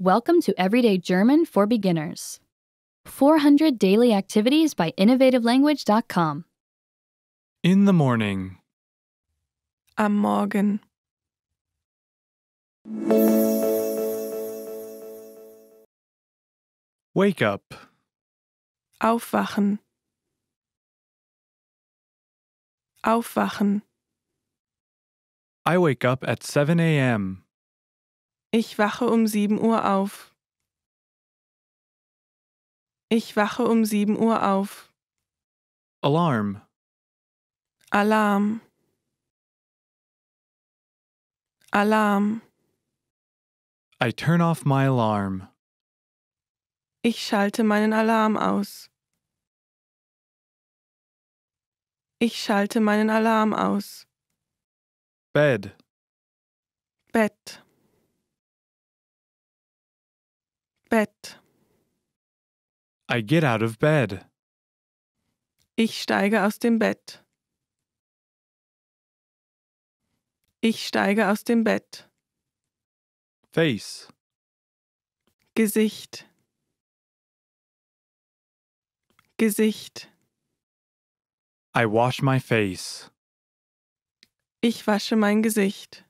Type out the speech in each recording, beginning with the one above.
Welcome to Everyday German for Beginners 400 Daily Activities by InnovativeLanguage.com. In the morning. Am Morgen. Wake up. Aufwachen. Aufwachen. I wake up at 7 a.m. Ich wache um sieben Uhr auf. Ich wache um sieben Uhr auf. Alarm. Alarm. Alarm. I turn off my alarm. Ich schalte meinen Alarm aus. Ich schalte meinen Alarm aus. Bed. Bett. Bett. I get out of bed. Ich steige aus dem Bett. Ich steige aus dem Bett. Face. Gesicht. Gesicht. I wash my face. Ich wasche mein Gesicht.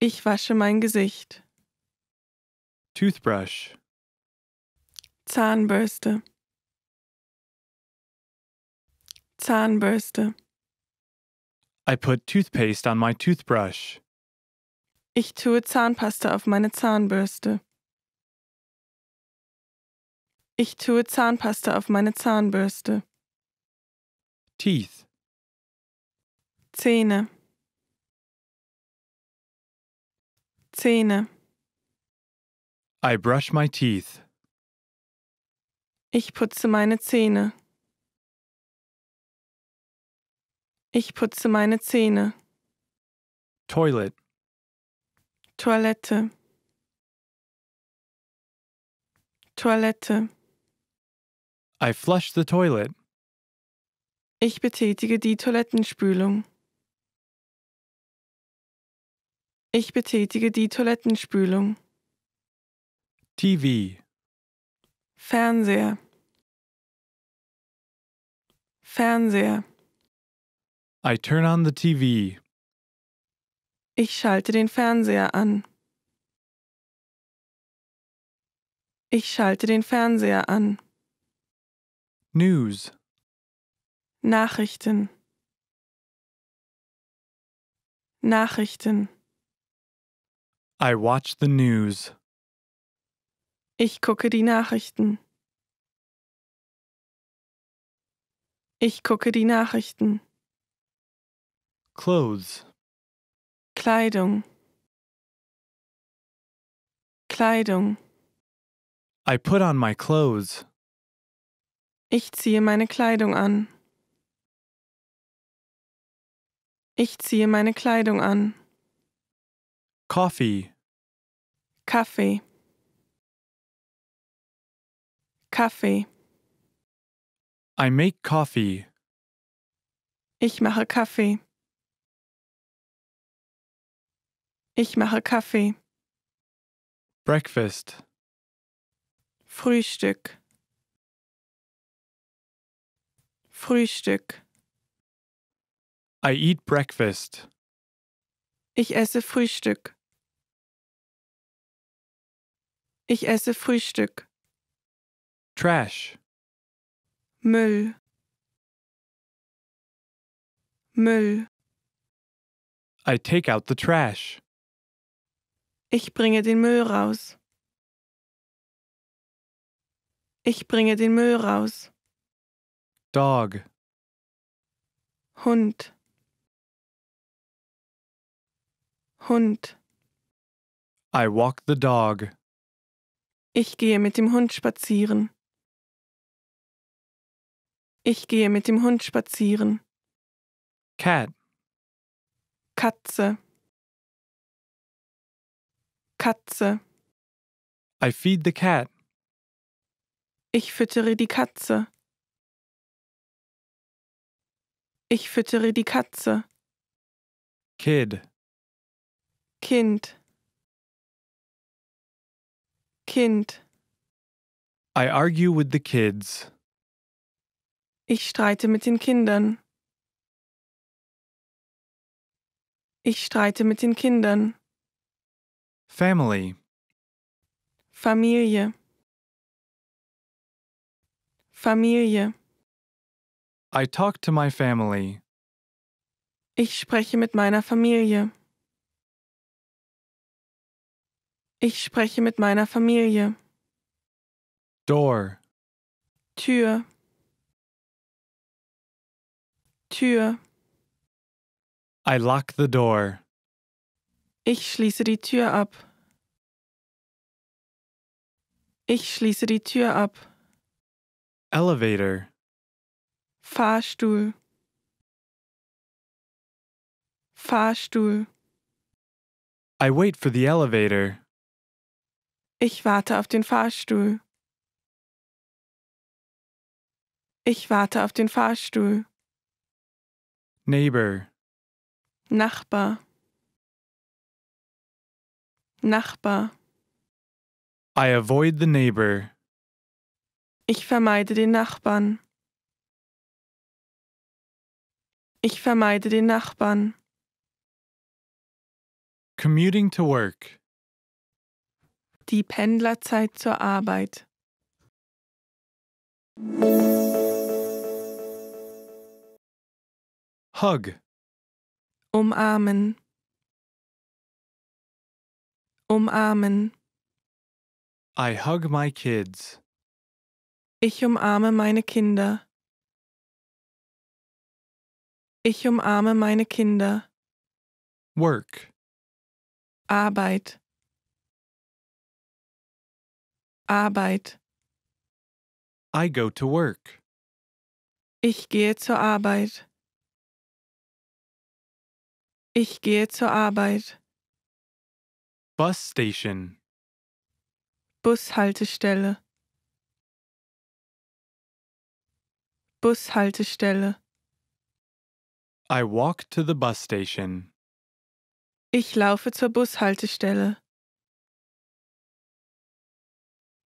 Ich wasche mein Gesicht. Toothbrush. Zahnbürste. Zahnbürste. I put toothpaste on my toothbrush. Ich tue Zahnpasta auf meine Zahnbürste. Ich tue Zahnpasta auf meine Zahnbürste. Teeth. Zähne. Zähne. I brush my teeth. Ich putze meine Zähne. Ich putze meine Zähne. Toilet. Toilette. Toilette. I flush the toilet. Ich betätige die Toilettenspülung. Ich betätige die Toilettenspülung. TV Fernseher Fernseher I turn on the TV. Ich schalte den Fernseher an. Ich schalte den Fernseher an. News Nachrichten Nachrichten I watch the news. Ich gucke die Nachrichten. Ich gucke die Nachrichten. Clothes. Kleidung. Kleidung. I put on my clothes. Ich ziehe meine Kleidung an. Ich ziehe meine Kleidung an. Coffee. Kaffee. Kaffee. I make coffee. Ich mache Kaffee. Ich mache Kaffee. Breakfast. Frühstück. Frühstück. I eat breakfast. Ich esse Frühstück. Ich esse Frühstück. Trash. Müll. Müll. I take out the trash. Ich bringe den Müll raus. Ich bringe den Müll raus. Dog. Hund. Hund. I walk the dog. Ich gehe mit dem Hund spazieren. Ich gehe mit dem Hund spazieren. Cat. Katze. Katze. I feed the cat. Ich füttere die Katze. Ich füttere die Katze. Kid. Kind. Kind. I argue with the kids. Ich streite mit den Kindern. Ich streite mit den Kindern. Family. Familie. Familie. I talk to my family. Ich spreche mit meiner Familie. Ich spreche mit meiner Familie. Door. Tür. Tür. I lock the door. Ich schließe die Tür ab. Ich schließe die Tür ab. Elevator. Fahrstuhl. Fahrstuhl. I wait for the elevator. Ich warte auf den Fahrstuhl. Ich warte auf den Fahrstuhl. Neighbor. Nachbar. Nachbar. I avoid the neighbor. Ich vermeide den Nachbarn. Ich vermeide den Nachbarn. Commuting to work. Die Pendlerzeit zur Arbeit. Hug. Umarmen. Umarmen. I hug my kids. Ich umarme meine Kinder. Ich umarme meine Kinder. Work. Arbeit. Arbeit. I go to work. Ich gehe zur Arbeit. Ich gehe zur Arbeit. Bus Station. Bushaltestelle. Bushaltestelle. I walk to the bus station. Ich laufe zur Bushaltestelle.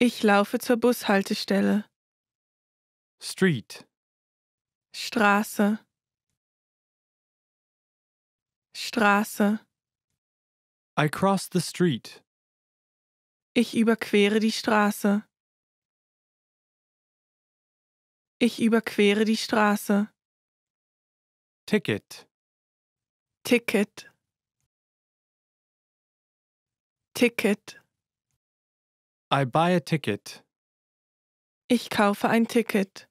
Ich laufe zur Bushaltestelle. Street. Straße. Straße. I cross the street. Ich überquere die Straße. Ich überquere die Straße. Ticket. Ticket. Ticket. I buy a ticket. Ich kaufe ein Ticket.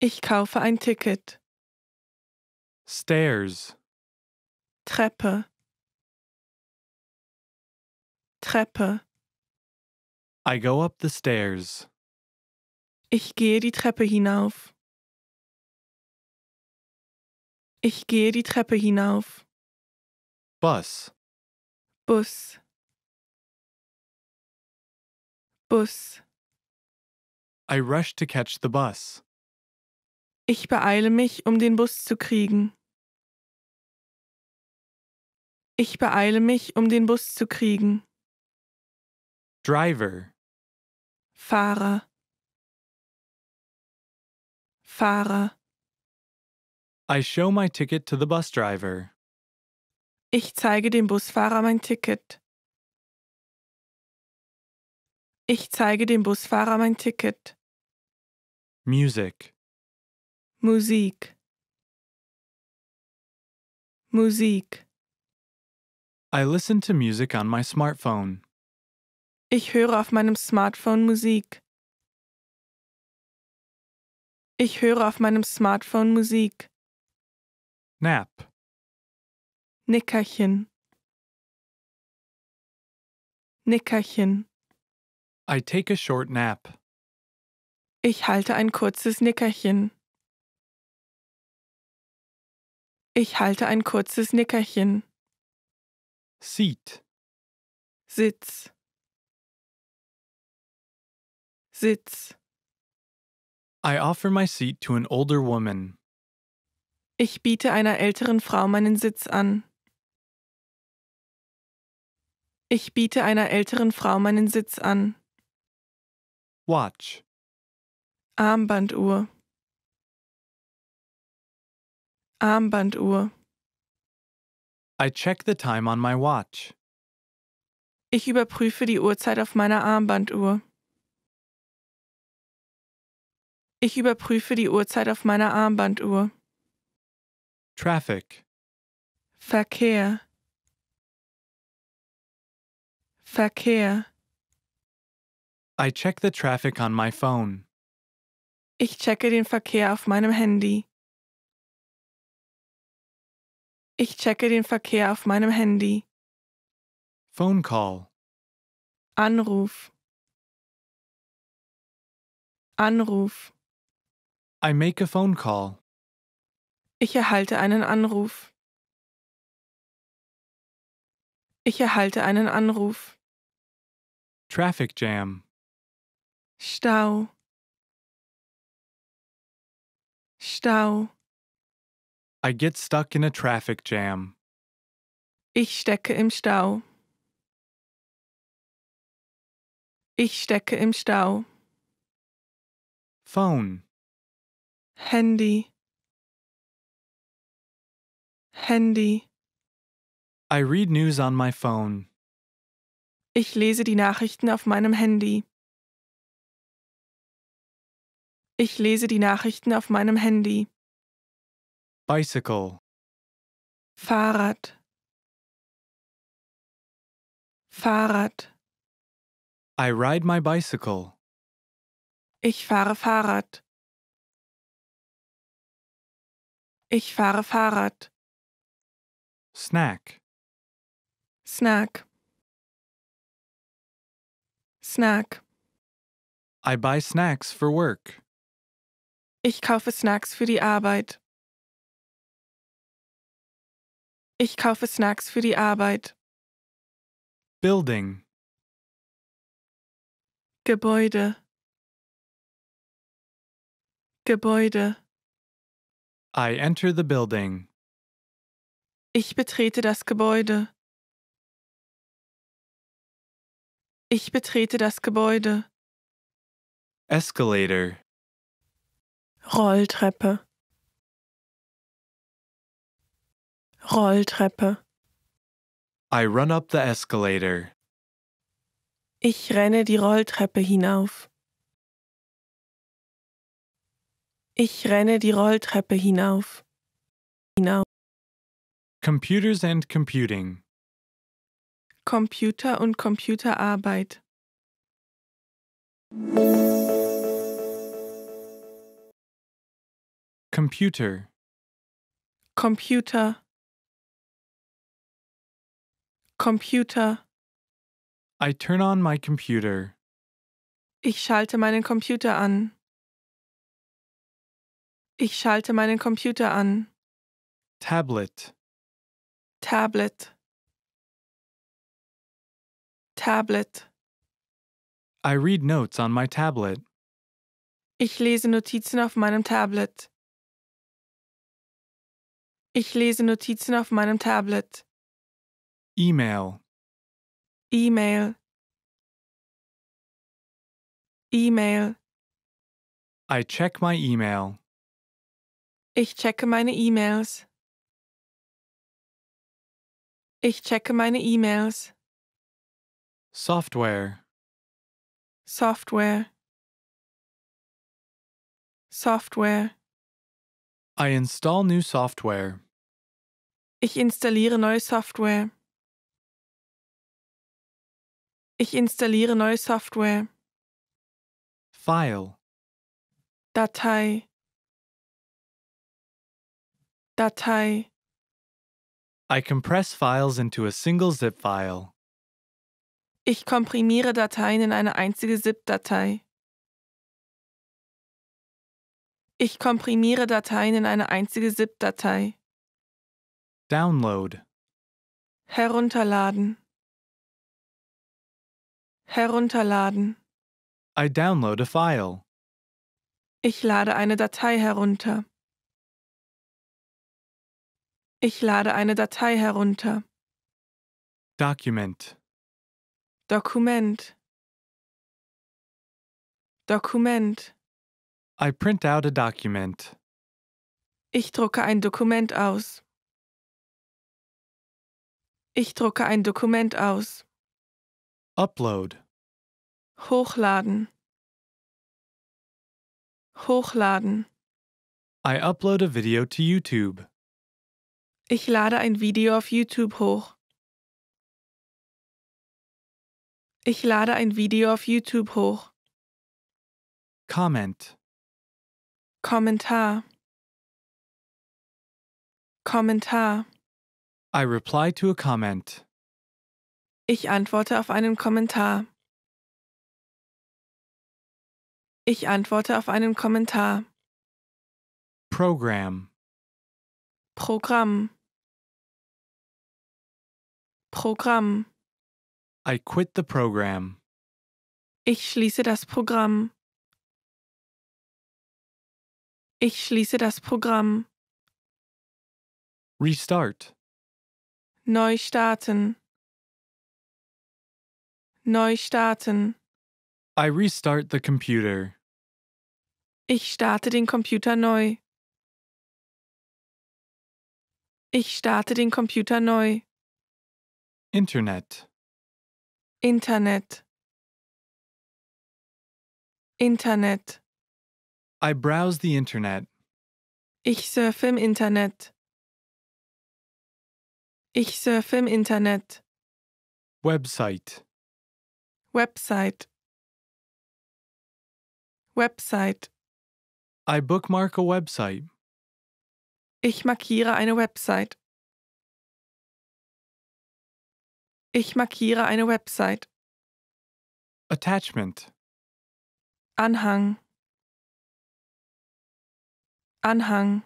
Ich kaufe ein Ticket. Stairs. Treppe. Treppe. I go up the stairs. Ich gehe die Treppe hinauf. Ich gehe die Treppe hinauf. Bus. Bus. Bus. I rush to catch the bus. Ich beeile mich, um den Bus zu kriegen. Ich beeile mich, um den Bus zu kriegen. Driver. Fahrer. Fahrer. I show my ticket to the bus driver. Ich zeige dem Busfahrer mein Ticket. Ich zeige dem Busfahrer mein Ticket. Music. Musik. Musik. I listen to music on my smartphone. Ich höre auf meinem Smartphone Musik. Ich höre auf meinem Smartphone Musik. Nap. Nickerchen. Nickerchen. I take a short nap. Ich halte ein kurzes Nickerchen. Ich halte ein kurzes Nickerchen sieht Sitz Sitz I offer my seat to an older woman. Ich biete einer älteren Frau meinen Sitz an. Ich biete einer älteren Frau meinen Sitz an. Watch. Armbanduhr. Armbanduhr. I check the time on my watch. Ich überprüfe die Uhrzeit auf meiner Armbanduhr. Ich überprüfe die Uhrzeit auf meiner Armbanduhr. Traffic. Verkehr. Verkehr. I check the traffic on my phone. Ich checke den Verkehr auf meinem Handy. Ich checke den Verkehr auf meinem Handy. Phone call. Anruf. Anruf. I make a phone call. Ich erhalte einen Anruf. Ich erhalte einen Anruf. Traffic jam. Stau. Stau. I get stuck in a traffic jam. Ich stecke im Stau. Ich stecke im Stau. Phone. Handy. Handy. I read news on my phone. Ich lese die Nachrichten auf meinem Handy. Ich lese die Nachrichten auf meinem Handy. bicycle Fahrrad Fahrrad I ride my bicycle Ich fahre Fahrrad Ich fahre Fahrrad Snack Snack Snack I buy snacks for work. Ich kaufe Snacks für die Arbeit. Ich kaufe Snacks für die Arbeit. Building. Gebäude. Gebäude. I enter the building. Ich betrete das Gebäude. Ich betrete das Gebäude. Escalator. Rolltreppe. Rolltreppe. I run up the escalator. Ich renne die Rolltreppe hinauf. Ich renne die Rolltreppe hinauf. Hinauf. Computers and Computing. Computer und Computerarbeit. Computer. Computer. Computer. I turn on my computer. Ich schalte meinen Computer an. Ich schalte meinen Computer an. Tablet. Tablet. Tablet. I read notes on my tablet. Ich lese Notizen auf meinem Tablet. Ich lese Notizen auf meinem Tablet. E-Mail. E-Mail. E-Mail. I check my email. Ich checke meine E-Mails. Ich checke meine E-Mails. Software. Software. Software. I install new software. Ich installiere neue Software. Ich installiere neue Software. File. Datei. Datei. I compress files into a single zip file. Ich komprimiere Dateien in eine einzige ZIP-Datei. Ich komprimiere Dateien in eine einzige ZIP-Datei. Download. Herunterladen. Herunterladen. I download a file. Ich lade eine Datei herunter. Ich lade eine Datei herunter. Document. Dokument. Dokument. I print out a document. Ich drucke ein Dokument aus. Ich drucke ein Dokument aus. Upload. Hochladen. Hochladen. I upload a video to YouTube. Ich lade ein Video auf YouTube hoch. Ich lade ein Video auf YouTube hoch. Comment. Kommentar. Kommentar. I reply to a comment. Ich antworte auf einen Kommentar. Ich antworte auf einen Kommentar. Programm. Programm. Programm. I quit the program. Ich schließe das Programm. Ich schließe das Programm. Restart. Neu starten. Neu starten. I restart the computer. Ich starte den Computer neu. Ich starte den Computer neu. Internet. Internet. Internet. I browse the internet. Ich surfe im Internet. Ich surfe im Internet. Website. Website. Website. I bookmark a website. Ich markiere eine Website. Ich markiere eine Website. Attachment. Anhang. Anhang.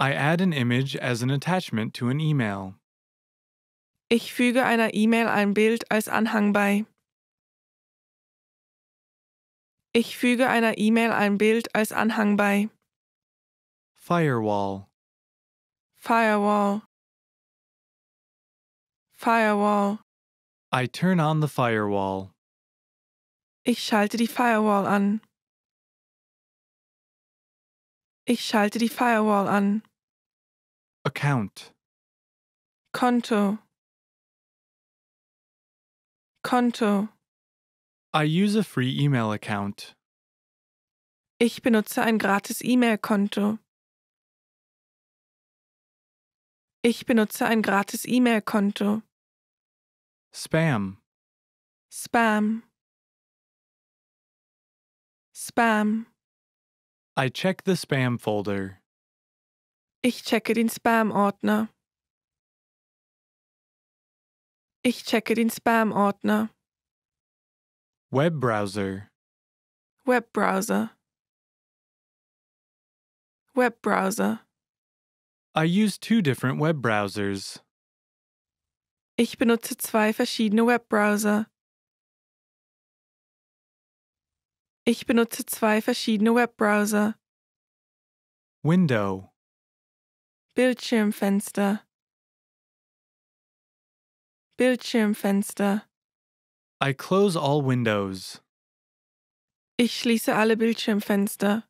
I add an image as an attachment to an email. Ich füge einer E-Mail ein Bild als Anhang bei. Ich füge einer E-Mail ein Bild als Anhang bei. Firewall. Firewall. Firewall. I turn on the firewall. Ich schalte die Firewall an. Ich schalte die Firewall an. Account. Konto. Konto. I use a free email account. Ich benutze ein gratis E-Mail-Konto. Ich benutze ein gratis E-Mail-Konto. Spam. Spam. Spam. I check the spam folder. Ich checke den Spam-Ordner. Ich checke den Spam-Ordner. Web browser. Web browser. Web browser. I use two different web browsers. Ich benutze zwei verschiedene Webbrowser. Ich benutze zwei verschiedene Webbrowser. Window. Bildschirmfenster. Bildschirmfenster. I close all windows. Ich schließe alle Bildschirmfenster.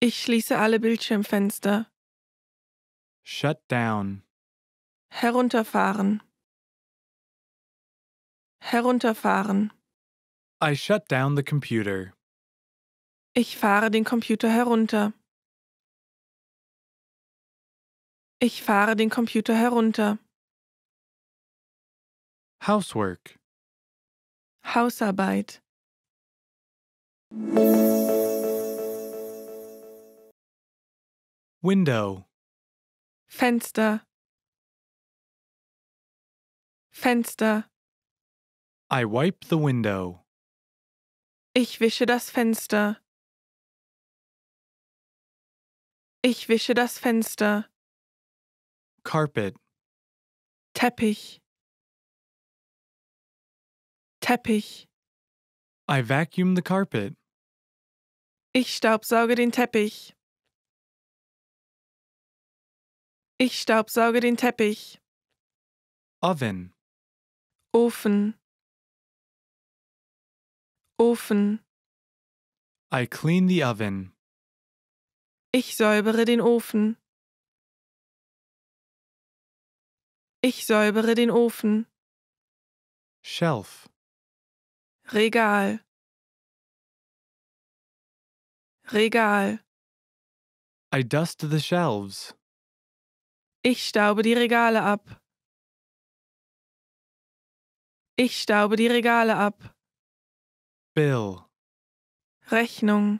Ich schließe alle Bildschirmfenster. Shut down. Herunterfahren. Herunterfahren. I shut down the computer. Ich fahre den Computer herunter. Ich fahre den Computer herunter. Housework. Hausarbeit. Window. Fenster. Fenster. I wipe the window. Ich wische das Fenster. Ich wische das Fenster. Carpet. Teppich. Teppich. I vacuum the carpet. Ich staubsauge den Teppich. Ich staubsauge den Teppich. Oven. Ofen. Ofen. I clean the oven. Ich säubere den Ofen. Ich säubere den Ofen. Shelf. Regal Regal I dust the shelves. Ich staube die Regale ab. Ich staube die Regale ab. Bill Rechnung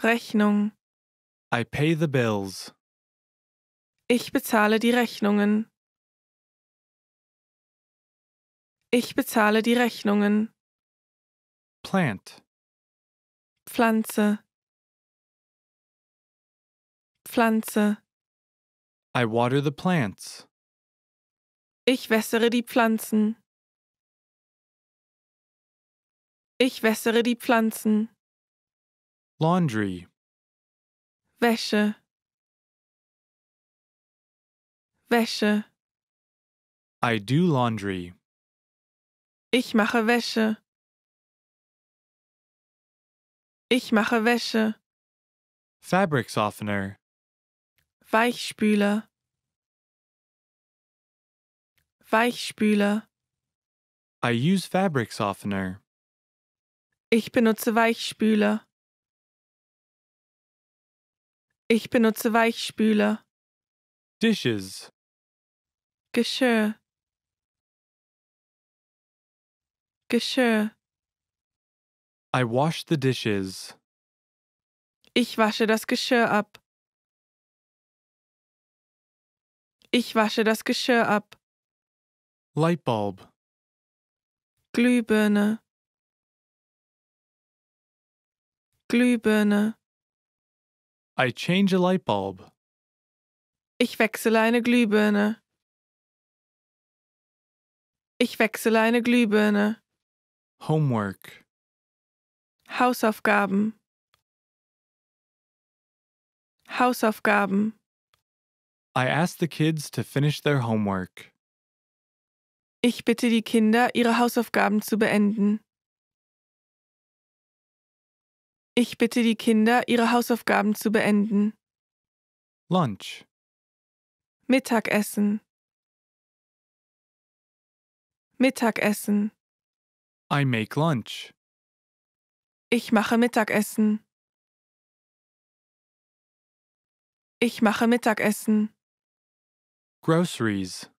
Rechnung I pay the bills. Ich bezahle die Rechnungen. Ich bezahle die Rechnungen. Plant. Pflanze. Pflanze. I water the plants. Ich wässere die Pflanzen. Ich wässere die Pflanzen. Laundry. Wäsche. Wäsche. I do laundry. Ich mache Wäsche. Ich mache Wäsche. Fabric softener. Weichspüler. Weichspüler. I use fabric softener. Ich benutze Weichspüler. Ich benutze Weichspüler. Dishes. Geschirr. Geschirr. I wash the dishes. Ich wasche das Geschirr ab. Ich wasche das Geschirr ab. Lightbulb. Glühbirne. Glühbirne. I change a lightbulb. Ich wechsle eine Glühbirne. Ich wechsle eine Glühbirne. Homework Hausaufgaben Hausaufgaben I ask the kids to finish their homework. Ich bitte die Kinder, ihre Hausaufgaben zu beenden. Ich bitte die Kinder, ihre Hausaufgaben zu beenden. Lunch. Mittagessen. Mittagessen. I make lunch. Ich mache Mittagessen. Ich mache Mittagessen. Groceries.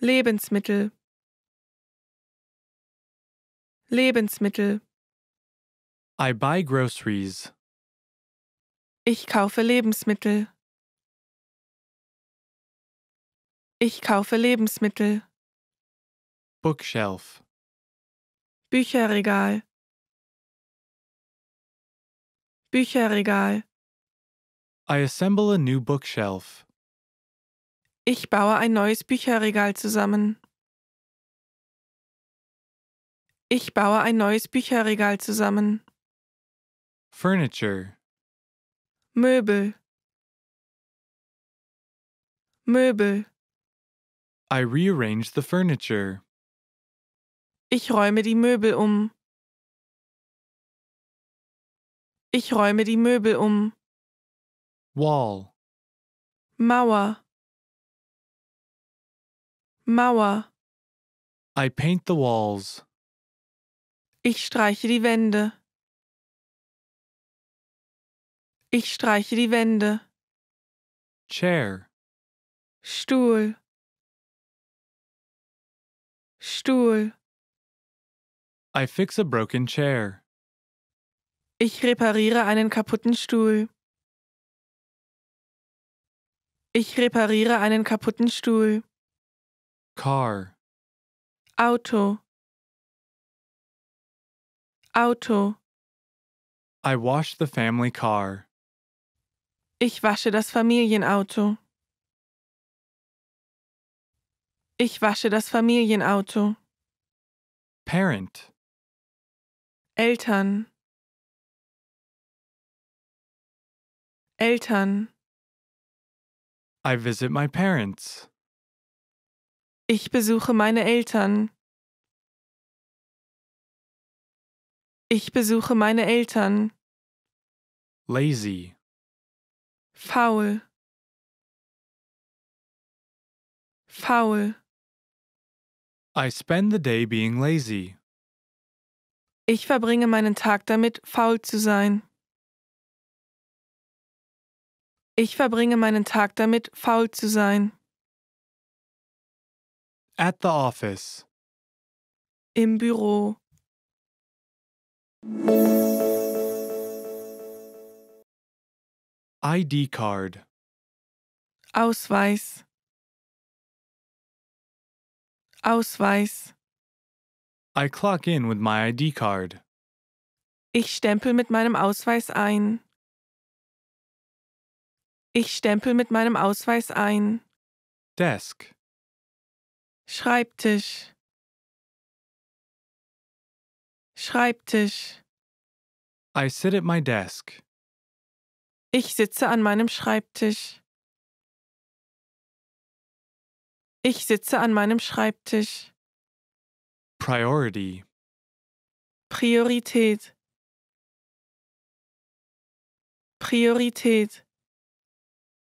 Lebensmittel. Lebensmittel. I buy groceries. Ich kaufe Lebensmittel. Ich kaufe Lebensmittel. Bookshelf. Bücherregal Bücherregal I assemble a new bookshelf. Ich baue ein neues Bücherregal zusammen. Ich baue ein neues Bücherregal zusammen. Furniture. Möbel. Möbel. I rearrange the furniture. Ich räume die Möbel um. Ich räume die Möbel um. Wall. Mauer. Mauer. I paint the walls. Ich streiche die Wände. Ich streiche die Wände. Chair. Stuhl. Stuhl. I fix a broken chair. Ich repariere einen kaputten Stuhl. Ich repariere einen kaputten Stuhl. Car. Auto. Auto. I wash the family car. Ich wasche das Familienauto. Ich wasche das Familienauto. Parent. Eltern Eltern I visit my parents. Ich besuche meine Eltern. Ich besuche meine Eltern. Lazy. Faul. Faul. I spend the day being lazy. Ich verbringe meinen Tag damit, faul zu sein. Ich verbringe meinen Tag damit, faul zu sein. At the office. Im Büro. ID Card. Ausweis. Ausweis. I clock in with my ID card. Ich stempel mit meinem Ausweis ein. Ich stempel mit meinem Ausweis ein. Desk. Schreibtisch. Schreibtisch. I sit at my desk. Ich sitze an meinem Schreibtisch. Ich sitze an meinem Schreibtisch. Priority. Priorität. Priorität.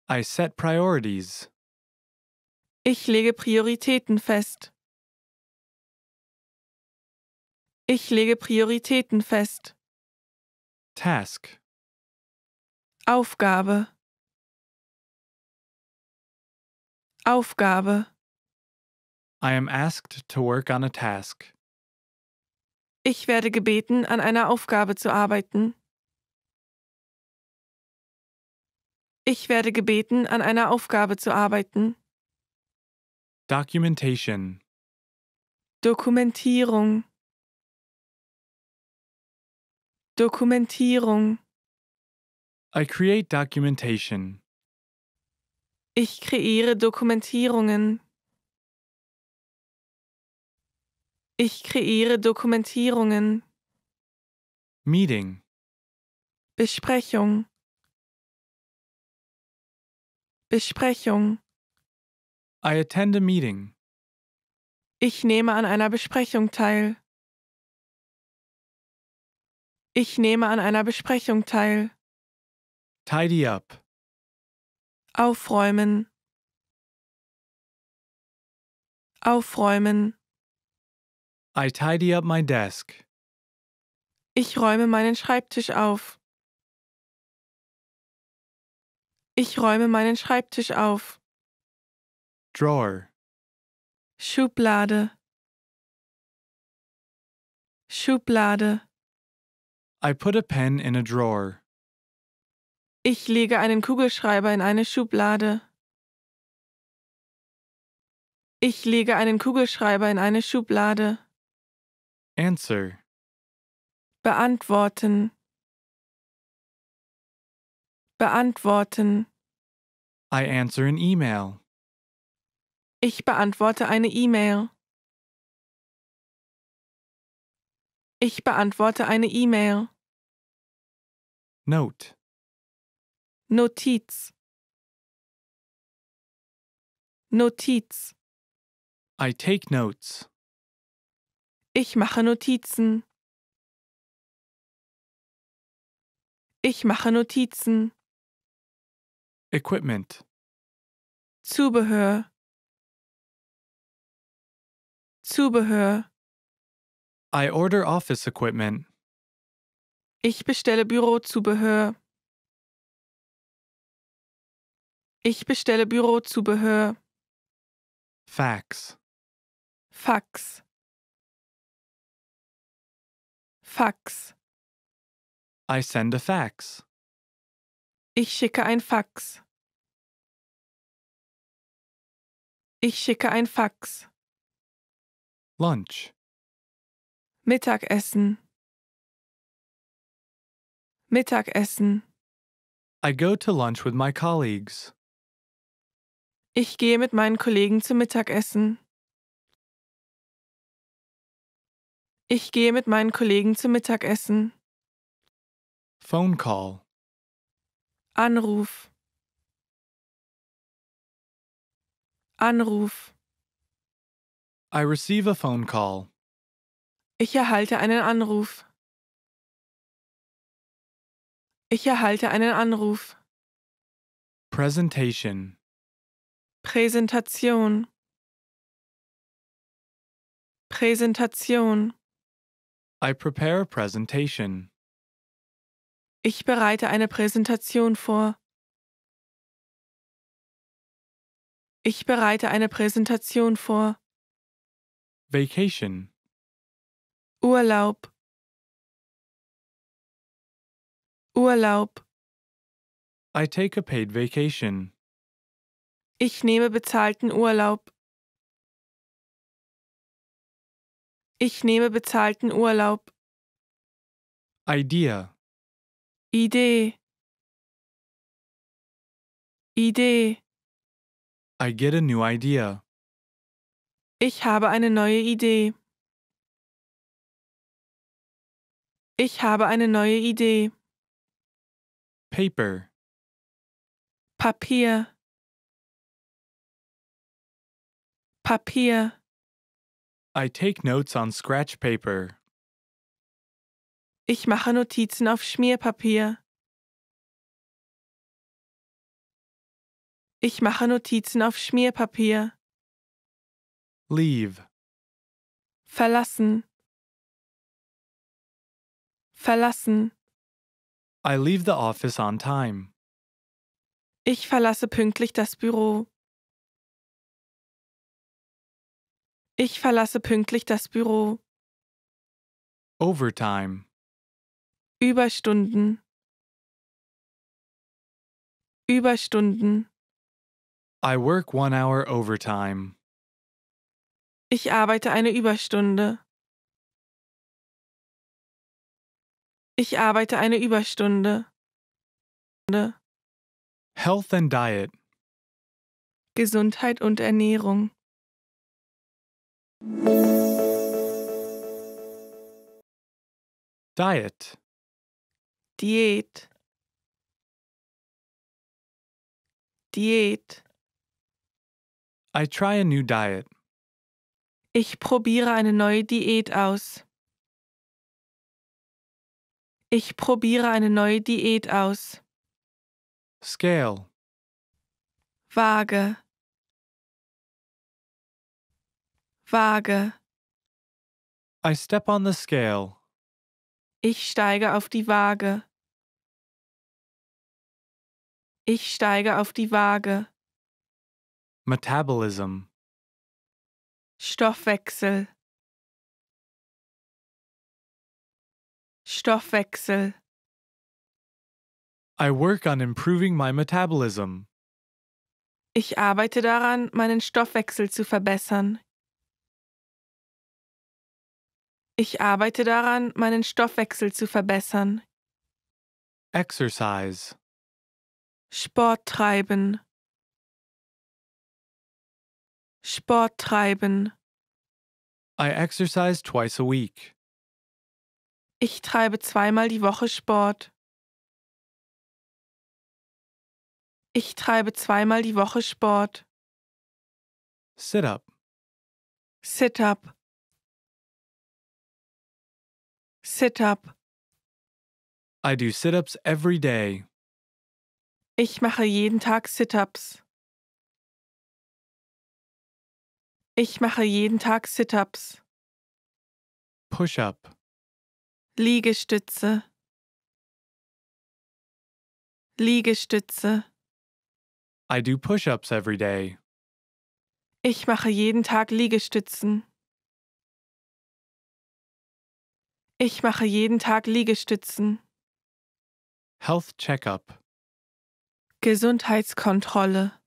I set priorities. Ich lege Prioritäten fest. Ich lege Prioritäten fest. Task. Aufgabe. Aufgabe. I am asked to work on a task. Ich werde gebeten, an einer Aufgabe zu arbeiten. Ich werde gebeten, an einer Aufgabe zu arbeiten. Documentation. Dokumentierung. Dokumentierung. I create documentation. Ich kreiere Dokumentierungen. Ich kreiere Dokumentierungen. Meeting. Besprechung. Besprechung. I attend a meeting. Ich nehme an einer Besprechung teil. Ich nehme an einer Besprechung teil. Tidy up. Aufräumen. Aufräumen. I tidy up my desk. Ich räume meinen Schreibtisch auf. Ich räume meinen Schreibtisch auf. Drawer. Schublade. Schublade. I put a pen in a drawer. Ich lege einen Kugelschreiber in eine Schublade. Ich lege einen Kugelschreiber in eine Schublade. Answer. Beantworten. Beantworten. I answer an email. Ich beantworte eine E-Mail. Ich beantworte eine E-Mail. Note. Notiz. Notiz. I take notes. Ich mache Notizen. Ich mache Notizen. Equipment. Zubehör. Zubehör. I order office equipment. Ich bestelle Bürozubehör. Ich bestelle Bürozubehör. Fax. Fax. Fax. I send a fax. Ich schicke ein Fax. Ich schicke ein Fax. Lunch. Mittagessen. Mittagessen. I go to lunch with my colleagues. Ich gehe mit meinen Kollegen zum Mittagessen. Ich gehe mit meinen Kollegen zum Mittagessen. Phone call. Anruf. Anruf. I receive a phone call. Ich erhalte einen Anruf. Ich erhalte einen Anruf. Presentation. Präsentation. Präsentation. I prepare a presentation. Ich bereite eine Präsentation vor. Ich bereite eine Präsentation vor. Vacation. Urlaub. Urlaub. I take a paid vacation. Ich nehme bezahlten Urlaub. Ich nehme bezahlten Urlaub. Idea. Idee. Idee. I get a new idea. Ich habe eine neue Idee. Ich habe eine neue Idee. Paper. Papier. Papier. I take notes on scratch paper. Ich mache Notizen auf Schmierpapier. Ich mache Notizen auf Schmierpapier. Leave. Verlassen. Verlassen. I leave the office on time. Ich verlasse pünktlich das Büro. Ich verlasse pünktlich das Büro. Overtime. Überstunden. Überstunden. I work one hour overtime. Ich arbeite eine Überstunde. Ich arbeite eine Überstunde. Health and Diet. Gesundheit und Ernährung. Diet. Diät. Diät. I try a new diet. Ich probiere eine neue Diät aus. Ich probiere eine neue Diät aus. Scale. Waage. Waage. I step on the scale. Ich steige auf die Waage. Ich steige auf die Waage. Metabolism. Stoffwechsel. Stoffwechsel. I work on improving my metabolism. Ich arbeite daran, meinen Stoffwechsel zu verbessern. Ich arbeite daran, meinen Stoffwechsel zu verbessern. Exercise. Sport treiben. Sport treiben. I exercise twice a week. Ich treibe zweimal die Woche Sport. Ich treibe zweimal die Woche Sport. Sit up. Sit up. Sit up. I do sit ups every day. Ich mache jeden Tag Sit-ups. Ich mache jeden Tag Sit-ups. Push-up. Liegestütze. Liegestütze. I do push-ups every day. Ich mache jeden Tag Liegestützen. Ich mache jeden Tag Liegestützen. Health Checkup. Gesundheitskontrolle.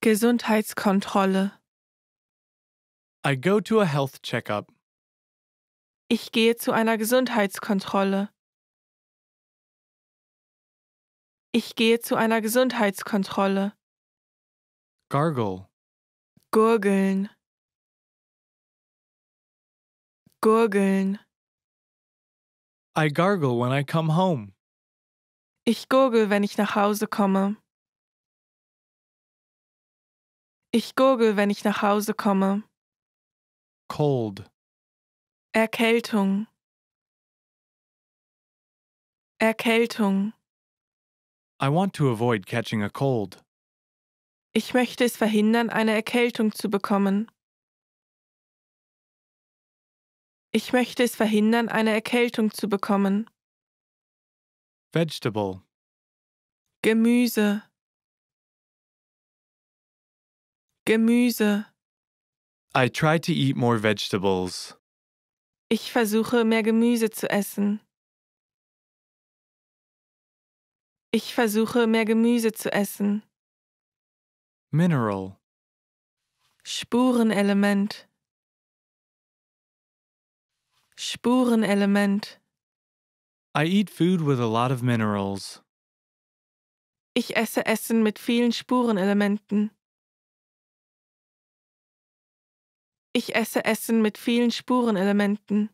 Gesundheitskontrolle. I go to a health checkup. Ich gehe zu einer Gesundheitskontrolle. Ich gehe zu einer Gesundheitskontrolle. Gargle. Gurgeln. Gurgeln. I gargle when I come home. Ich gurgel, wenn ich nach Hause komme. Ich gurgel, wenn ich nach Hause komme. Cold. Erkältung. Erkältung. I want to avoid catching a cold. Ich möchte es verhindern, eine Erkältung zu bekommen. Ich möchte es verhindern, eine Erkältung zu bekommen. Vegetable. Gemüse. Gemüse. I try to eat more vegetables. Ich versuche mehr Gemüse zu essen. Ich versuche mehr Gemüse zu essen. Mineral. Spurenelement. Spurenelement. I eat food with a lot of minerals. Ich esse Essen mit vielen Spurenelementen. Ich esse Essen mit vielen Spurenelementen.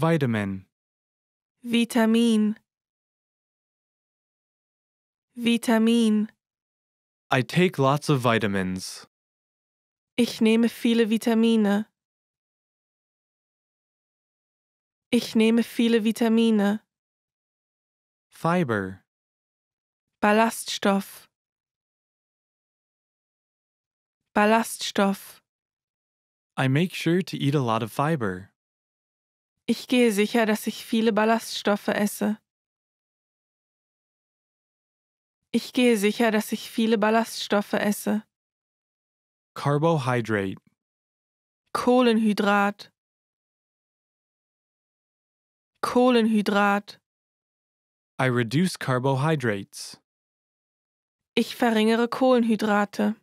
Vitamin. Vitamin. Vitamin. I take lots of vitamins. Ich nehme viele Vitamine. Ich nehme viele Vitamine. Fiber. Ballaststoff. Ballaststoff. I make sure to eat a lot of fiber. Ich gehe sicher, dass ich viele Ballaststoffe esse. Ich gehe sicher, dass ich viele Ballaststoffe esse. Carbohydrate. Kohlenhydrat. Kohlenhydrat. I reduce carbohydrates. Ich verringere Kohlenhydrate.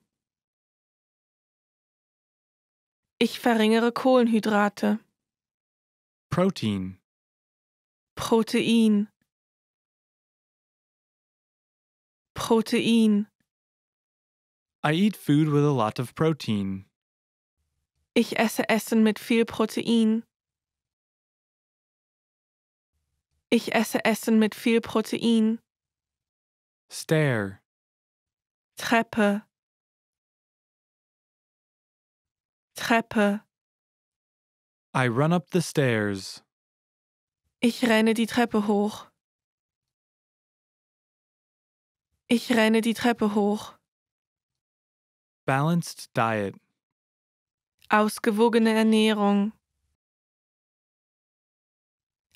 Ich verringere Kohlenhydrate. Protein. Protein. Protein. I eat food with a lot of protein. Ich esse Essen mit viel Protein. Ich esse Essen mit viel Protein. Stair. Treppe. Treppe. I run up the stairs. Ich renne die Treppe hoch. Ich renne die Treppe hoch. Balanced diet. Ausgewogene Ernährung.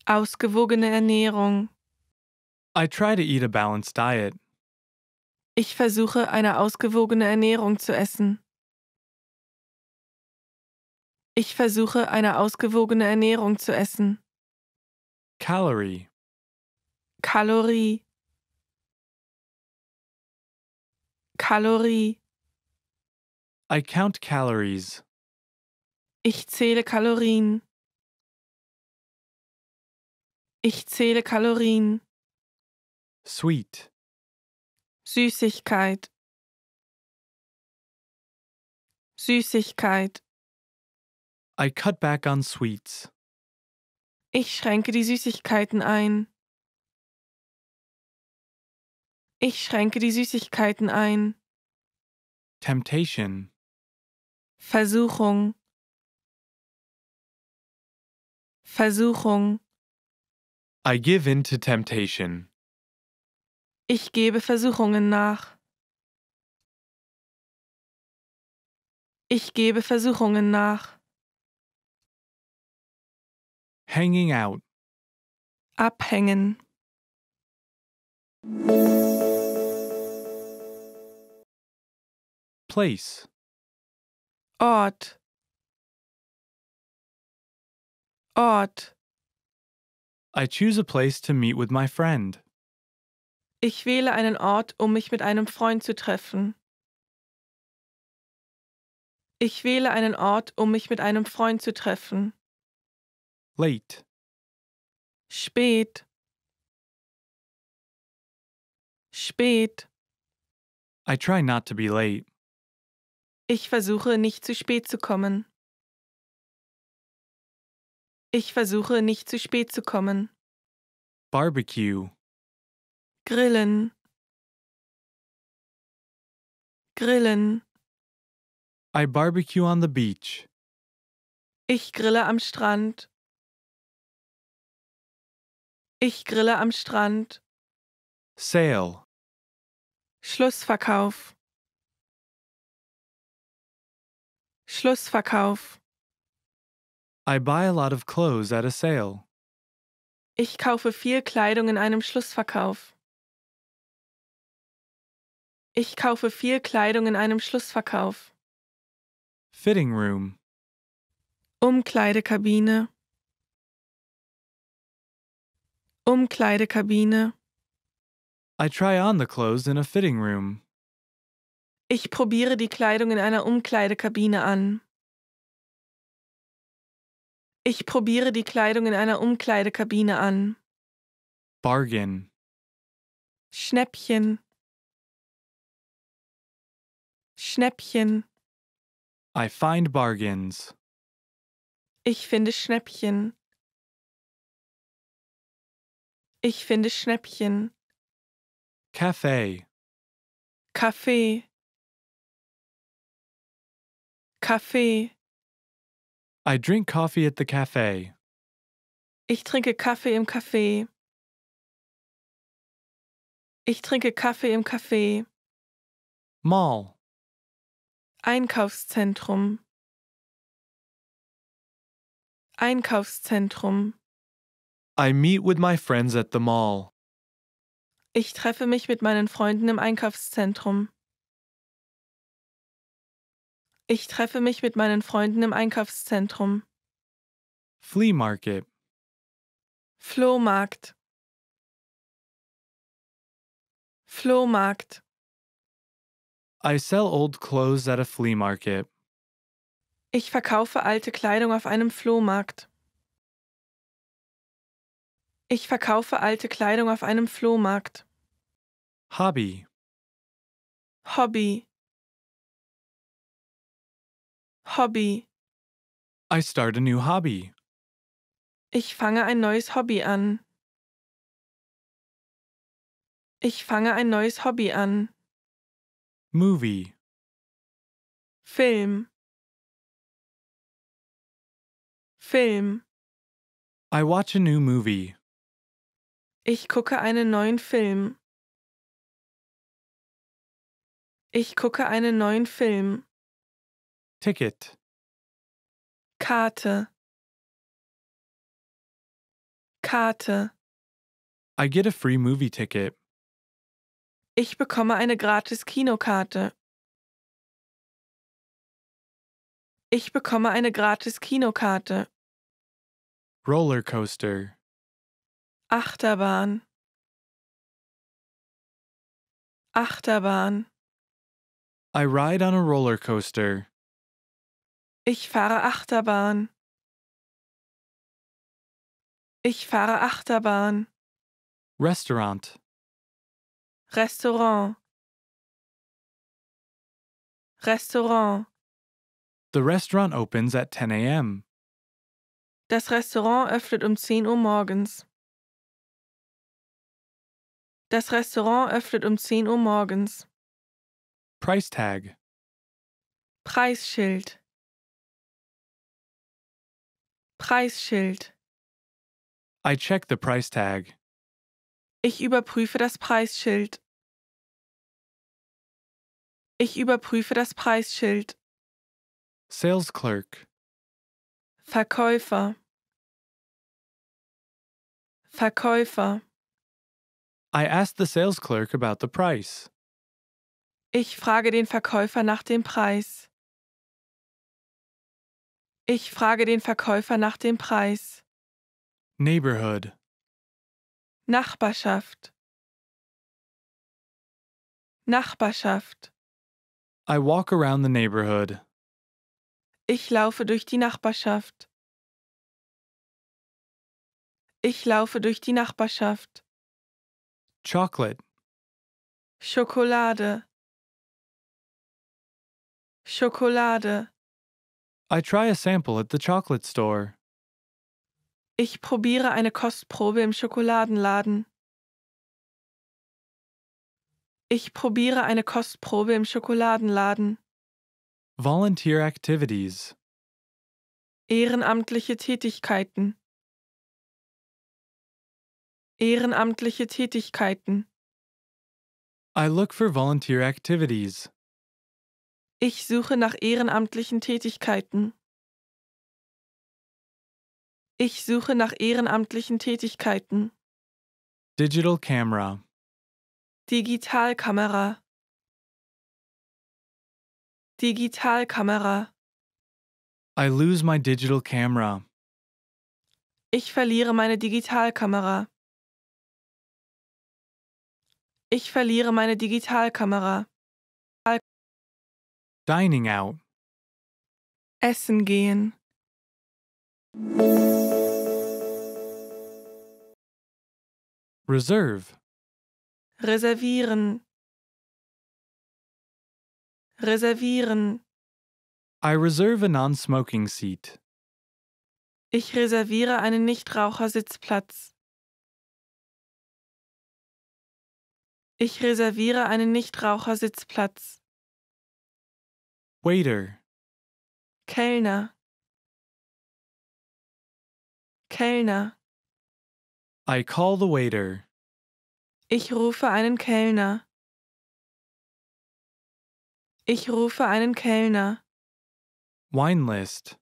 Ausgewogene Ernährung. I try to eat a balanced diet. Ich versuche, eine ausgewogene Ernährung zu essen. Ich versuche, eine ausgewogene Ernährung zu essen. Calorie. Kalorie. Kalorie. I count calories. Ich zähle Kalorien. Ich zähle Kalorien. Sweet. Süßigkeit. Süßigkeit. I cut back on sweets. Ich schränke die Süßigkeiten ein. Ich schränke die Süßigkeiten ein. Temptation. Versuchung. Versuchung. I give in to temptation. Ich gebe Versuchungen nach. Ich gebe Versuchungen nach. Hanging out. Abhängen. Place. Ort. Ort. I choose a place to meet with my friend. Ich wähle einen Ort, um mich mit einem Freund zu treffen. Ich wähle einen Ort, um mich mit einem Freund zu treffen. Late. Spät. Spät. I try not to be late. Ich versuche nicht zu spät zu kommen. Ich versuche nicht zu spät zu kommen. Barbecue. Grillen. Grillen. I barbecue on the beach. Ich grille am Strand. Ich grille am Strand. Sale. Schlussverkauf. Schlussverkauf. I buy a lot of clothes at a sale. Ich kaufe viel Kleidung in einem Schlussverkauf. Ich kaufe viel Kleidung in einem Schlussverkauf. Fitting Room. Umkleidekabine. Umkleidekabine. I try on the clothes in a fitting room. Ich probiere die Kleidung in einer Umkleidekabine an. Ich probiere die Kleidung in einer Umkleidekabine an. Bargain. Schnäppchen. Schnäppchen. I find bargains. Ich finde Schnäppchen. Ich finde Schnäppchen. Café. Kaffee. Kaffee. I drink coffee at the cafe. Ich trinke Kaffee im Café. Ich trinke Kaffee im Café. Mall. Einkaufszentrum. Einkaufszentrum. I meet with my friends at the mall. Ich treffe mich mit meinen Freunden im Einkaufszentrum. Ich treffe mich mit meinen Freunden im Einkaufszentrum. Flea Market. Flohmarkt. Flohmarkt. I sell old clothes at a flea market. Ich verkaufe alte Kleidung auf einem Flohmarkt. Ich verkaufe alte Kleidung auf einem Flohmarkt. Hobby. Hobby. Hobby. I start a new hobby. Ich fange ein neues Hobby an. Ich fange ein neues Hobby an. Movie. Film. Film. I watch a new movie. Ich gucke einen neuen Film. Ich gucke einen neuen Film. Ticket Karte Karte I get a free movie ticket. Ich bekomme eine gratis Kinokarte. Ich bekomme eine gratis Kinokarte. Rollercoaster Achterbahn Achterbahn I ride on a roller coaster. Ich fahre Achterbahn. Ich fahre Achterbahn. Restaurant. Restaurant. Restaurant. The restaurant opens at 10 a.m. Das Restaurant öffnet um 10 Uhr morgens. Das Restaurant öffnet um 10 Uhr morgens. Price tag. Preisschild. Preisschild. I check the price tag. Ich überprüfe das Preisschild. Ich überprüfe das Preisschild. Sales clerk. Verkäufer. Verkäufer. I ask the sales clerk about the price. Ich frage den Verkäufer nach dem Preis. Ich frage den Verkäufer nach dem Preis. Neighborhood. Nachbarschaft. Nachbarschaft. I walk around the neighborhood. Ich laufe durch die Nachbarschaft. Ich laufe durch die Nachbarschaft. Chocolate. Schokolade. Schokolade. I try a sample at the chocolate store. Ich probiere eine Kostprobe im Schokoladenladen. Ich probiere eine Kostprobe im Schokoladenladen. Volunteer activities. Ehrenamtliche Tätigkeiten. Ehrenamtliche Tätigkeiten. I look for volunteer activities. Ich suche nach ehrenamtlichen Tätigkeiten. Ich suche nach ehrenamtlichen Tätigkeiten. Digital Camera. Digitalkamera. Digitalkamera. I lose my digital camera. Ich verliere meine Digitalkamera. Ich verliere meine Digitalkamera. Dining out. Essen gehen. Reserve. Reservieren. Reservieren. I reserve a non-smoking seat. Ich reserviere einen Nichtrauchersitzplatz. Ich reserviere einen Nichtrauchersitzplatz. Waiter. Kellner. Kellner. I call the waiter. Ich rufe einen Kellner. Ich rufe einen Kellner. Winelist.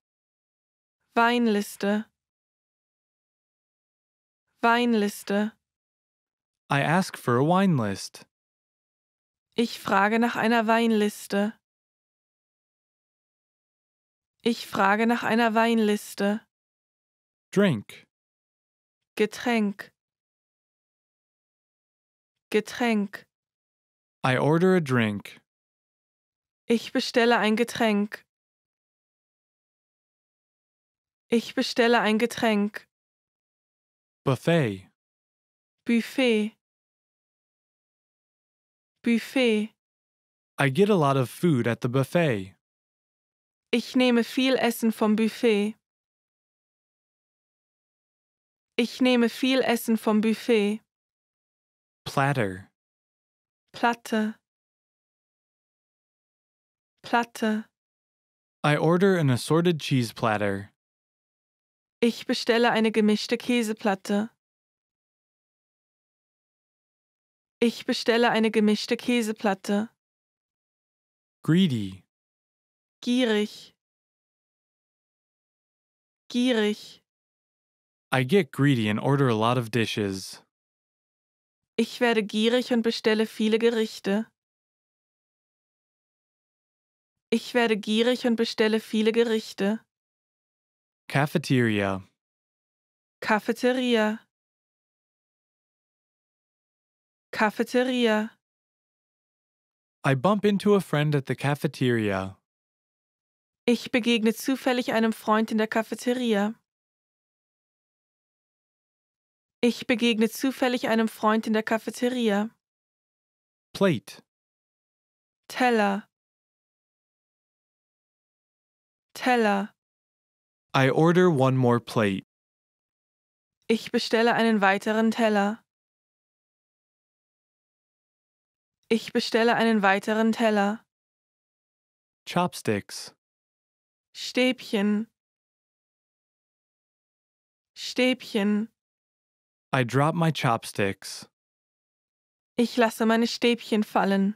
Weinliste. Weinliste. I ask for a wine list. Ich frage nach einer Weinliste. Ich frage nach einer Weinliste. Drink. Getränk. Getränk. I order a drink. Ich bestelle ein Getränk. Ich bestelle ein Getränk. Buffet. Buffet. Buffet. I get a lot of food at the buffet. Ich nehme viel Essen vom Buffet. Ich nehme viel Essen vom Buffet. Platter. Platte. Platte. I order an assorted cheese platter. Ich bestelle eine gemischte Käseplatte. Ich bestelle eine gemischte Käseplatte. Greedy gierig gierig I get greedy and order a lot of dishes. Ich werde gierig und bestelle viele Gerichte. Ich werde gierig und bestelle viele Gerichte. Cafeteria. Cafeteria. Cafeteria. I bump into a friend at the cafeteria. Ich begegne zufällig einem Freund in der Cafeteria. Ich begegne zufällig einem Freund in der Cafeteria. Plate. Teller. Teller. I order one more plate. Ich bestelle einen weiteren Teller. Ich bestelle einen weiteren Teller. Chopsticks. Stäbchen, Stäbchen. I drop my chopsticks. Ich lasse meine Stäbchen fallen.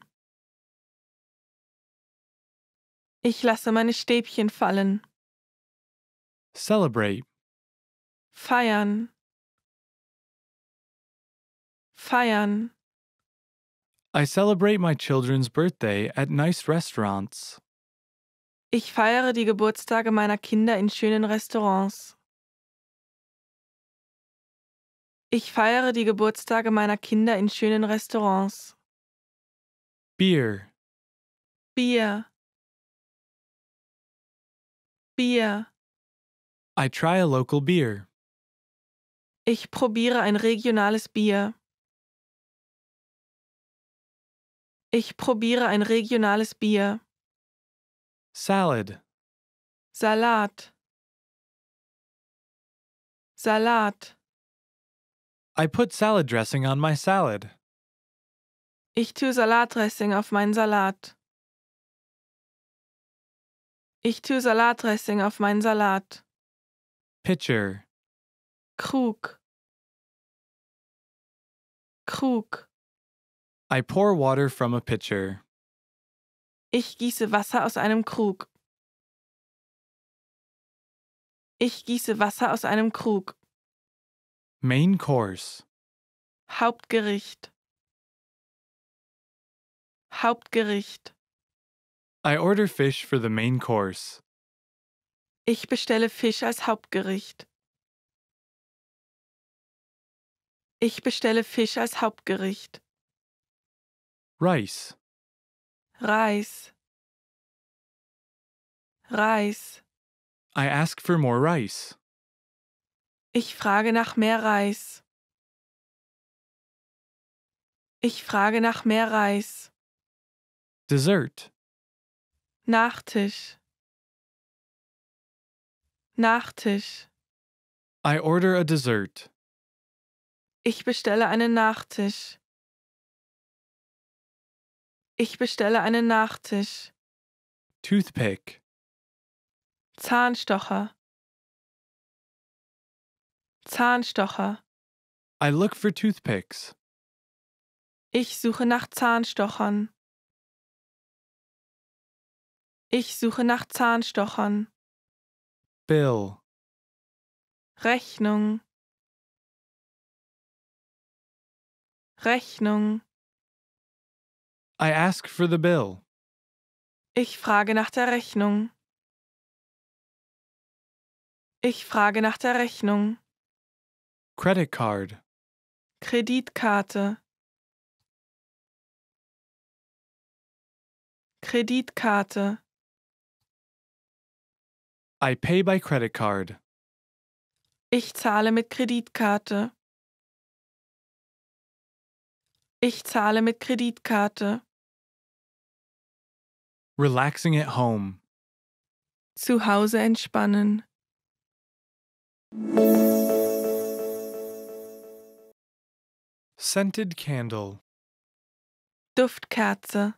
Ich lasse meine Stäbchen fallen. Celebrate. Feiern. Feiern. I celebrate my children's birthday at nice restaurants. Ich feiere die Geburtstage meiner Kinder in schönen Restaurants. Ich feiere die Geburtstage meiner Kinder in schönen Restaurants. Bier. Bier. Bier. I try a local beer. Ich probiere ein regionales Bier. Ich probiere ein regionales Bier. Salad. Salat. Salat. I put salad dressing on my salad. Ich tue Salatdressing auf meinen Salat. Ich tue Salatdressing auf meinen Salat. Pitcher. Krug. Krug. I pour water from a pitcher. Ich gieße Wasser aus einem Krug. Ich gieße Wasser aus einem Krug. Main Course. Hauptgericht. Hauptgericht. I order fish for the main course. Ich bestelle Fisch als Hauptgericht. Ich bestelle Fisch als Hauptgericht. Rice. Reis. Reis. I ask for more rice. Ich frage nach mehr Reis. Ich frage nach mehr Reis. Dessert. Nachtisch. Nachtisch. I order a dessert. Ich bestelle einen Nachtisch. Ich bestelle einen Nachtisch. Toothpick. Zahnstocher. Zahnstocher. I look for toothpicks. Ich suche nach Zahnstochern. Ich suche nach Zahnstochern. Bill. Rechnung. Rechnung. I ask for the bill. Ich frage nach der Rechnung. Ich frage nach der Rechnung. Credit card. Kreditkarte. Kreditkarte. I pay by credit card. Ich zahle mit Kreditkarte. Ich zahle mit Kreditkarte. Relaxing at home. Zu Hause entspannen. Scented candle. Duftkerze.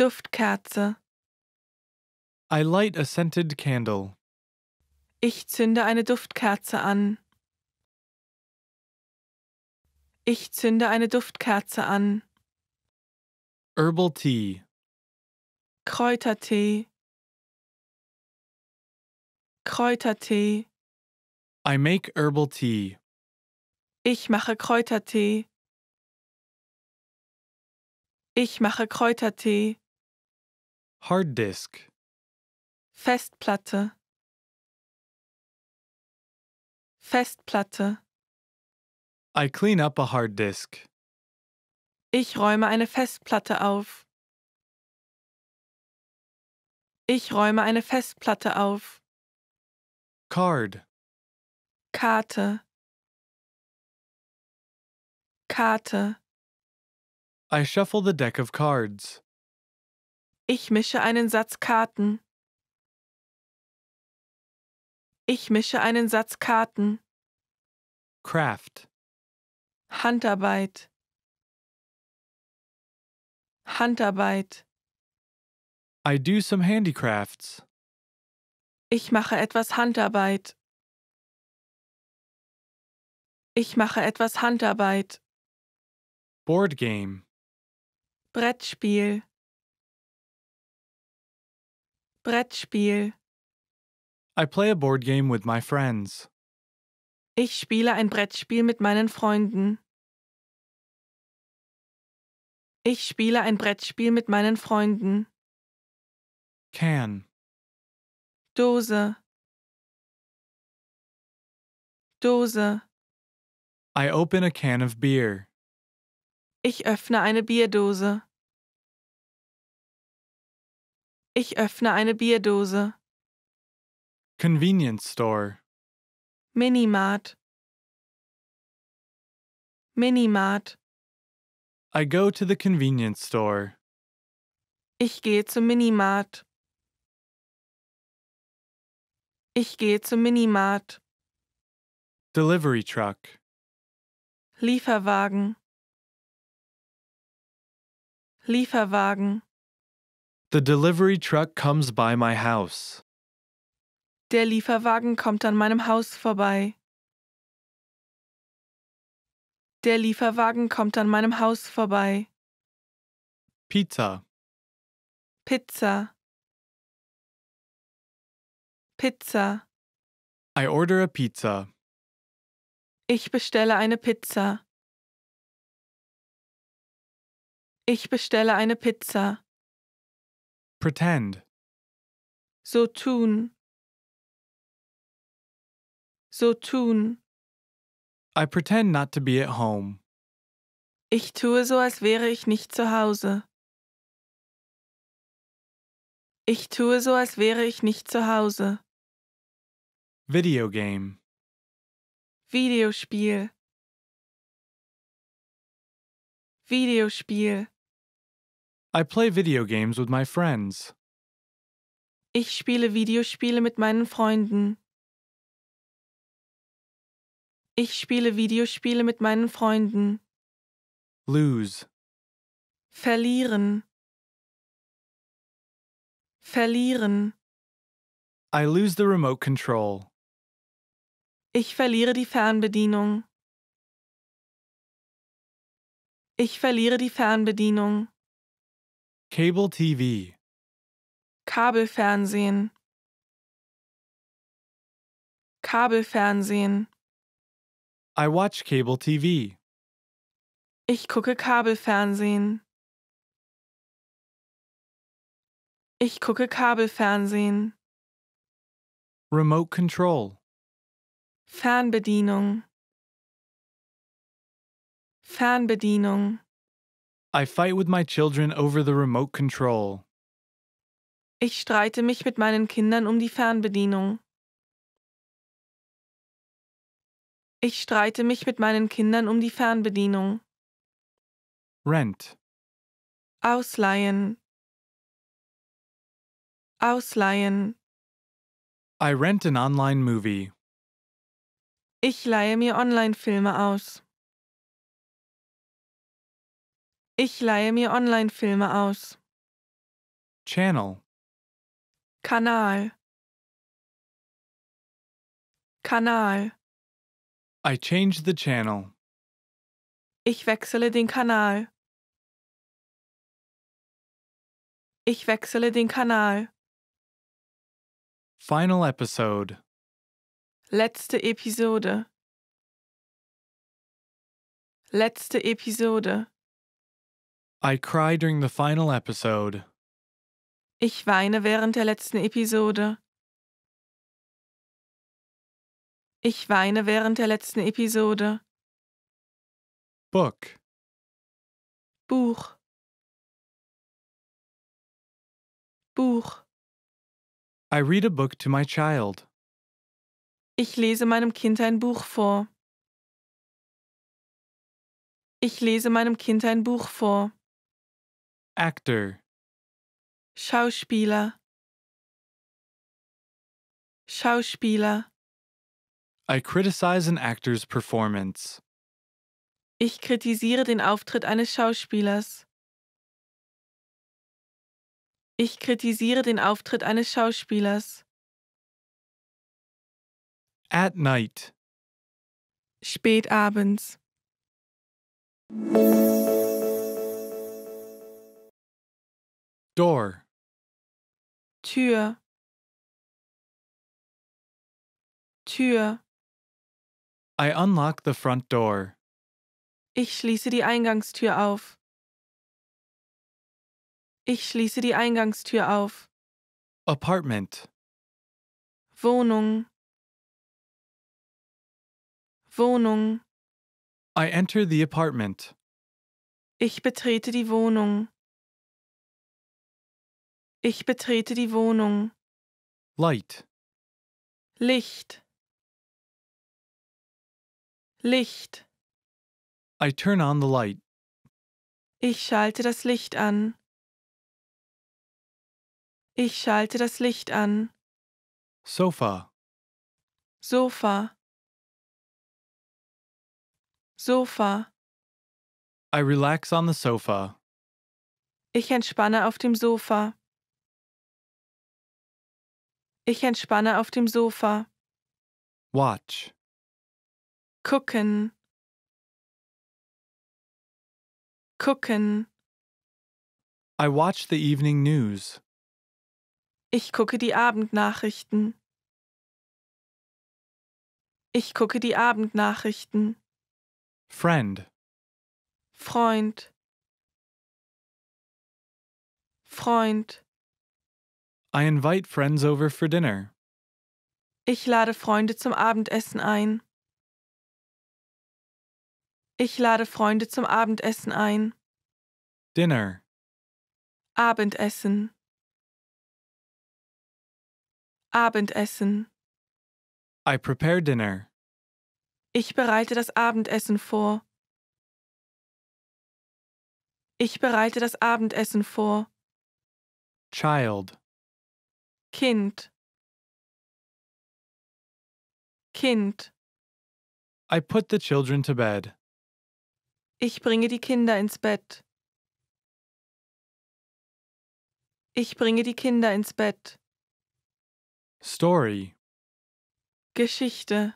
Duftkerze. I light a scented candle. Ich zünde eine Duftkerze an. Ich zünde eine Duftkerze an. Herbal Tea Kräutertee Kräutertee I make herbal tea. Ich mache Kräutertee. Ich mache Kräutertee. Hard disk. Festplatte. Festplatte. I clean up a hard disk. Ich räume eine Festplatte auf. Ich räume eine Festplatte auf. Card. Karte. Karte. I shuffle the deck of cards. Ich mische einen Satz Karten. Ich mische einen Satz Karten. Craft. Handarbeit. Handarbeit. I do some handicrafts. Ich mache etwas Handarbeit. Ich mache etwas Handarbeit. Board game. Brettspiel. Brettspiel. I play a board game with my friends. Ich spiele ein Brettspiel mit meinen Freunden. Ich spiele ein Brettspiel mit meinen Freunden. Can. Dose. Dose. I open a can of beer. Ich öffne eine Bierdose. Ich öffne eine Bierdose. Convenience Store. Minimart. Minimart. I go to the convenience store. Ich gehe zum Minimart. Ich gehe zum Minimart. Delivery truck. Lieferwagen. Lieferwagen. The delivery truck comes by my house. Der Lieferwagen kommt an meinem Haus vorbei. Der Lieferwagen kommt an meinem Haus vorbei. Pizza. Pizza. Pizza. I order a pizza. Ich bestelle eine Pizza. Ich bestelle eine Pizza. Pretend. So tun. So tun. I pretend not to be at home. Ich tue so, als wäre ich nicht zu Hause. Ich tue so, als wäre ich nicht zu Hause. Video game. Videospiel. Videospiel. I play video games with my friends. Ich spiele Videospiele mit meinen Freunden. Ich spiele Videospiele mit meinen Freunden. Lose. Verlieren. Verlieren. I lose the remote control. Ich verliere die Fernbedienung. Ich verliere die Fernbedienung. Cable TV. Kabelfernsehen. Kabelfernsehen. I watch cable TV. Ich gucke Kabelfernsehen. Ich gucke Kabelfernsehen. Remote Control. Fernbedienung. Fernbedienung. I fight with my children over the remote control. Ich streite mich mit meinen Kindern um die Fernbedienung. Ich streite mich mit meinen Kindern um die Fernbedienung. Rent. Ausleihen. Ausleihen. I rent an online movie. Ich leihe mir Online-Filme aus. Ich leihe mir Online-Filme aus. Channel. Kanal. Kanal. I change the channel. Ich wechsle den Kanal. Ich wechsle den Kanal. Final episode. Letzte Episode. Letzte Episode. I cry during the final episode. Ich weine während der letzten Episode. Ich weine während der letzten Episode. Book. Buch. Buch. I read a book to my child. Ich lese meinem Kind ein Buch vor. Ich lese meinem Kind ein Buch vor. Actor. Schauspieler. Schauspieler. I criticize an actor's performance. Ich kritisiere den Auftritt eines Schauspielers. Ich kritisiere den Auftritt eines Schauspielers. At night. Spät abends. Door. Tür. Tür. I unlock the front door. Ich schließe die Eingangstür auf. Ich schließe die Eingangstür auf. Apartment. Wohnung. Wohnung. I enter the apartment. Ich betrete die Wohnung. Ich betrete die Wohnung. Light. Licht. Licht. I turn on the light. Ich schalte das Licht an. Ich schalte das Licht an. Sofa. Sofa. Sofa. I relax on the sofa. Ich entspanne auf dem Sofa. Ich entspanne auf dem Sofa. Watch gucken gucken I watch the evening news. Ich gucke die Abendnachrichten. Ich gucke die Abendnachrichten. Friend. Freund. Freund. I invite friends over for dinner. Ich lade Freunde zum Abendessen ein. Ich lade Freunde zum Abendessen ein. Dinner. Abendessen. Abendessen. I prepare dinner. Ich bereite das Abendessen vor. Ich bereite das Abendessen vor. Child. Kind. Kind. I put the children to bed. Ich bringe die Kinder ins Bett. Ich bringe die Kinder ins Bett. Story. Geschichte.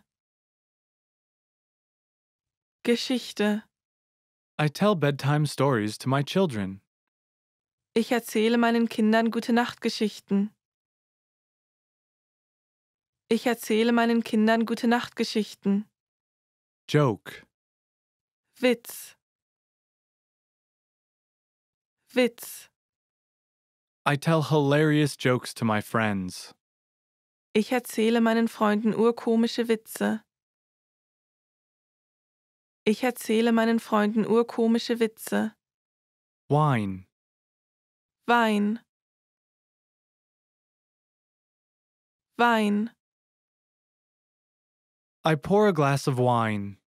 Geschichte. I tell bedtime stories to my children. Ich erzähle meinen Kindern gute Nachtgeschichten. Ich erzähle meinen Kindern gute Nachtgeschichten. Joke. Witz. Witz. I tell hilarious jokes to my friends. Ich erzähle meinen Freunden urkomische Witze. Ich erzähle meinen Freunden urkomische Witze. Wine. Wein. Wein. I pour a glass of wine.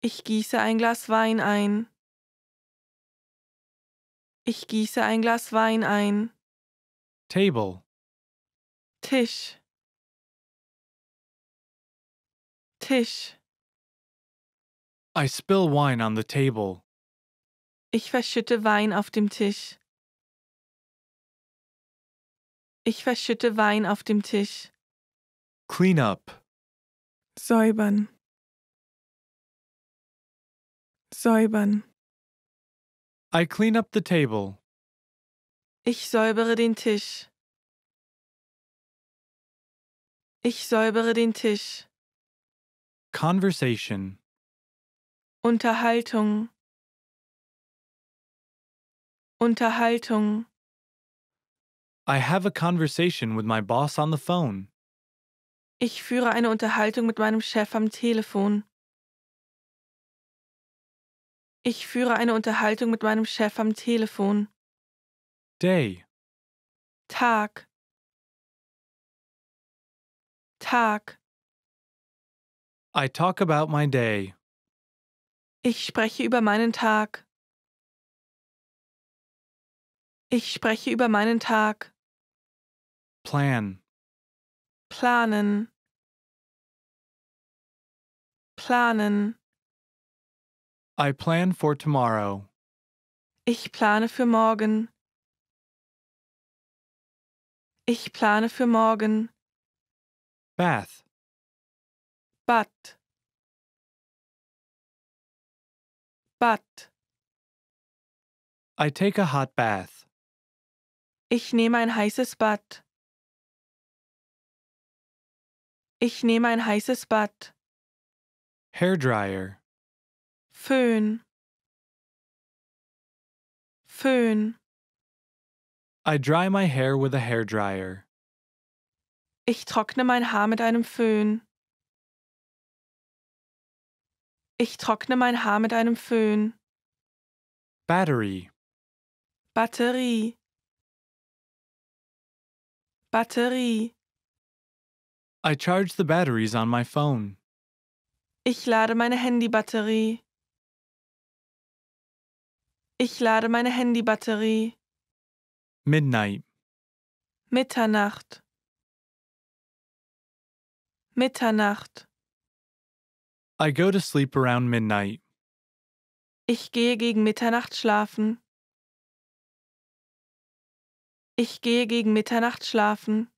Ich gieße ein Glas Wein ein. Ich gieße ein Glas Wein ein. Table. Tisch. Tisch. I spill wine on the table. Ich verschütte Wein auf dem Tisch. Ich verschütte Wein auf dem Tisch. Clean up. Säubern. Säubern. I clean up the table. Ich säubere den Tisch. Ich säubere den Tisch. Conversation. Unterhaltung. Unterhaltung. I have a conversation with my boss on the phone. Ich führe eine Unterhaltung mit meinem Chef am Telefon. Ich führe eine Unterhaltung mit meinem Chef am Telefon. Day. Tag. Tag. I talk about my day. Ich spreche über meinen Tag. Ich spreche über meinen Tag. Plan. Planen. Planen. I plan for tomorrow. Ich plane für morgen. Ich plane für morgen. Bath. Bad. Bad. I take a hot bath. Ich nehme ein heißes Bad. Ich nehme ein heißes Bad. Hairdryer. Föhn Föhn I dry my hair with a hair dryer. Ich trockne mein Haar mit einem Föhn. Ich trockne mein Haar mit einem Föhn. Battery Batterie Batterie I charge the batteries on my phone. Ich lade meine Handybatterie. Ich lade meine Handybatterie. Midnight. Mitternacht. Mitternacht. I go to sleep around midnight. Ich gehe gegen Mitternacht schlafen. Ich gehe gegen Mitternacht schlafen.